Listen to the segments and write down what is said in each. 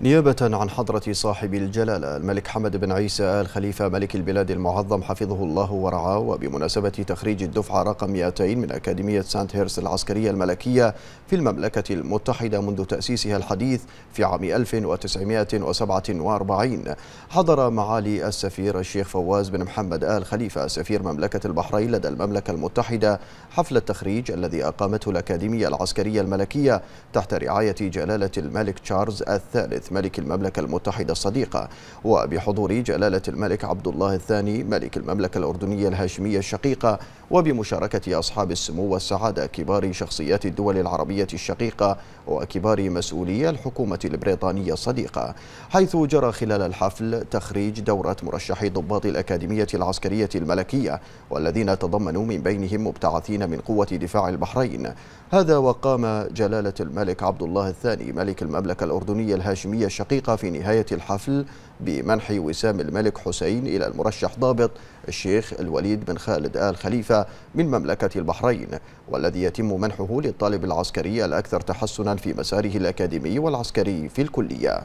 نيابة عن حضرة صاحب الجلالة الملك حمد بن عيسى آل خليفة ملك البلاد المعظم حفظه الله ورعاه وبمناسبة تخريج الدفعة رقم 200 من أكاديمية سانت هيرس العسكرية الملكية في المملكة المتحدة منذ تأسيسها الحديث في عام 1947 حضر معالي السفير الشيخ فواز بن محمد آل خليفة سفير مملكة البحرين لدى المملكة المتحدة حفل التخريج الذي أقامته الأكاديمية العسكرية الملكية تحت رعاية جلالة الملك تشارلز الثالث ملك المملكة المتحدة الصديقة وبحضور جلالة الملك عبد الله الثاني ملك المملكة الأردنية الهاشمية الشقيقة وبمشاركة أصحاب السمو والسعادة كبار شخصيات الدول العربية الشقيقة وكبار مسؤولي الحكومة البريطانية الصديقة حيث جرى خلال الحفل تخريج دورة مرشحي ضباط الأكاديمية العسكرية الملكية والذين تضمنوا من بينهم مبتعثين من قوة دفاع البحرين هذا وقام جلالة الملك عبد الله الثاني ملك المملكة الأردنية الهاشمية الدولية الشقيقة في نهاية الحفل بمنح وسام الملك حسين إلى المرشح ضابط الشيخ الوليد بن خالد آل خليفة من مملكة البحرين والذي يتم منحه للطالب العسكري الأكثر تحسنا في مساره الأكاديمي والعسكري في الكلية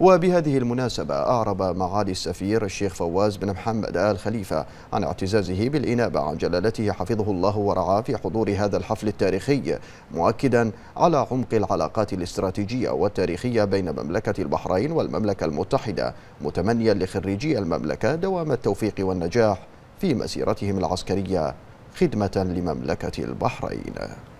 وبهذه المناسبة أعرب معالي السفير الشيخ فواز بن محمد آل خليفة عن اعتزازه بالإنابة عن جلالته حفظه الله ورعاه في حضور هذا الحفل التاريخي مؤكدا على عمق العلاقات الاستراتيجية والتاريخية بين مملكة البحرين والمملكة المتحدة متمنيا لخريجي المملكة دوام التوفيق والنجاح في مسيرتهم العسكرية خدمة لمملكة البحرين